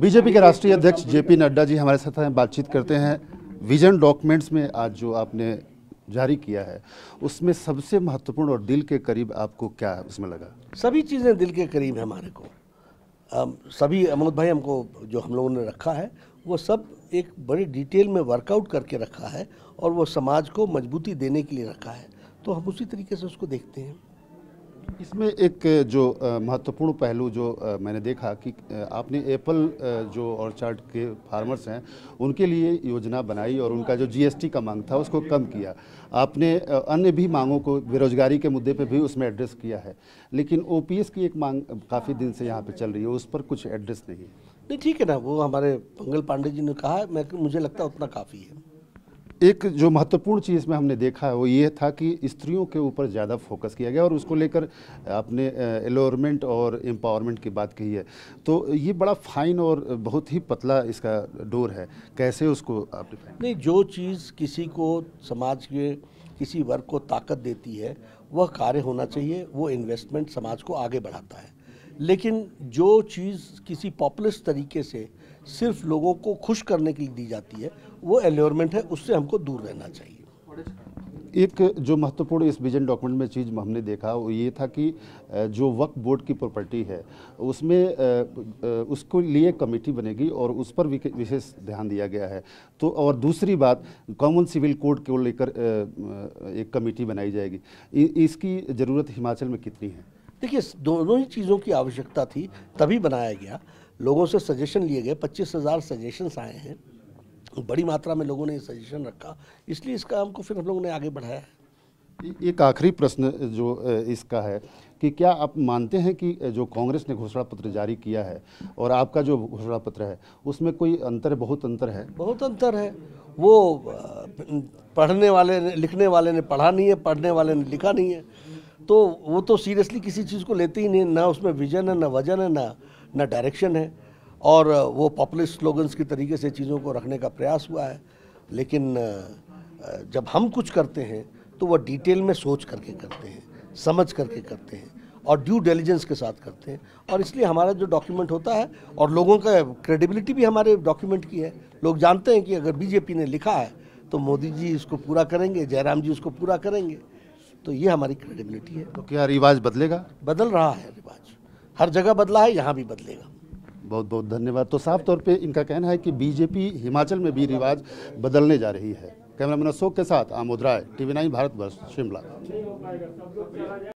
BJP के राष्ट्रीय अध्यक्ष जेपी नड्डा जी हमारे साथ हैं बातचीत करते हैं विजन डॉक्यूमेंट्स में आज जो आपने जारी किया है उसमें सबसे महत्वपूर्ण और दिल के करीब आपको क्या उसमें लगा सभी चीज़ें दिल के करीब है हमारे को आ, सभी अमोद भाई हमको जो हम लोगों ने रखा है वो सब एक बड़े डिटेल में वर्कआउट करके रखा है और वो समाज को मजबूती देने के लिए रखा है तो हम उसी तरीके से उसको देखते हैं इसमें एक जो महत्वपूर्ण पहलू जो मैंने देखा कि आपने एप्पल जो ऑर्चार्ड के फार्मर्स हैं उनके लिए योजना बनाई और उनका जो जीएसटी का मांग था उसको कम किया आपने अन्य भी मांगों को बेरोजगारी के मुद्दे पे भी उसमें एड्रेस किया है लेकिन ओपीएस की एक मांग काफ़ी दिन से यहाँ पे चल रही है उस पर कुछ एड्रेस नहीं नहीं ठीक है ना वो हमारे पंगल पांडे जी ने कहा मैं मुझे लगता है उतना काफ़ी है एक जो महत्वपूर्ण चीज़ इसमें हमने देखा है वो ये था कि स्त्रियों के ऊपर ज़्यादा फोकस किया गया और उसको लेकर आपने एलोरमेंट और एम्पावरमेंट की बात कही है तो ये बड़ा फाइन और बहुत ही पतला इसका डोर है कैसे उसको आप नहीं जो चीज़ किसी को समाज के किसी वर्ग को ताकत देती है वह कार्य होना चाहिए वो इन्वेस्टमेंट समाज को आगे बढ़ाता है लेकिन जो चीज़ किसी पॉपुलर तरीके से सिर्फ लोगों को खुश करने के लिए दी जाती है वो एल्योरमेंट है उससे हमको दूर रहना चाहिए एक जो महत्वपूर्ण इस विजन डॉक्यूमेंट में चीज़ हमने देखा वो ये था कि जो वक्त बोर्ड की प्रॉपर्टी है उसमें उसको लिए कमेटी बनेगी और उस पर विशेष ध्यान दिया गया है तो और दूसरी बात कॉमन सिविल कोड को लेकर एक कमेटी बनाई जाएगी इसकी ज़रूरत हिमाचल में कितनी है देखिए दोनों ही चीज़ों की आवश्यकता थी तभी बनाया गया लोगों से सजेशन लिए गए पच्चीस हज़ार सजेशन्स आए हैं बड़ी मात्रा में लोगों ने सजेशन रखा इसलिए इस काम को फिर हम लोगों ने आगे बढ़ाया है एक आखिरी प्रश्न जो इसका है कि क्या आप मानते हैं कि जो कांग्रेस ने घोषणा पत्र जारी किया है और आपका जो घोषणा पत्र है उसमें कोई अंतर बहुत अंतर है बहुत अंतर है वो पढ़ने वाले ने लिखने वाले ने पढ़ा नहीं है पढ़ने वाले ने लिखा नहीं है तो वो तो सीरियसली किसी चीज़ को लेते ही नहीं ना उसमें विजन है ना वजन है ना ना डायरेक्शन है और वो पॉपुलर स्लोगन्स के तरीके से चीज़ों को रखने का प्रयास हुआ है लेकिन जब हम कुछ करते हैं तो वह डिटेल में सोच करके करते हैं समझ करके करते हैं और ड्यू डेलीजेंस के साथ करते हैं और इसलिए हमारा जो डॉक्यूमेंट होता है और लोगों का क्रेडिबिलिटी भी हमारे डॉक्यूमेंट की है लोग जानते हैं कि अगर बीजेपी ने लिखा है तो मोदी जी इसको पूरा करेंगे जयराम जी उसको पूरा करेंगे तो ये हमारी क्रेडिबिलिटी है तो क्या रिवाज बदलेगा बदल रहा है रिवाज हर जगह बदला है यहाँ भी बदलेगा बहुत बहुत धन्यवाद तो साफ तौर पे इनका कहना है कि बीजेपी हिमाचल में भी रिवाज बदलने जा रही है कैमरामैन अशोक के साथ आमोद राय टीवी नाइन भारतवर्ष शिमला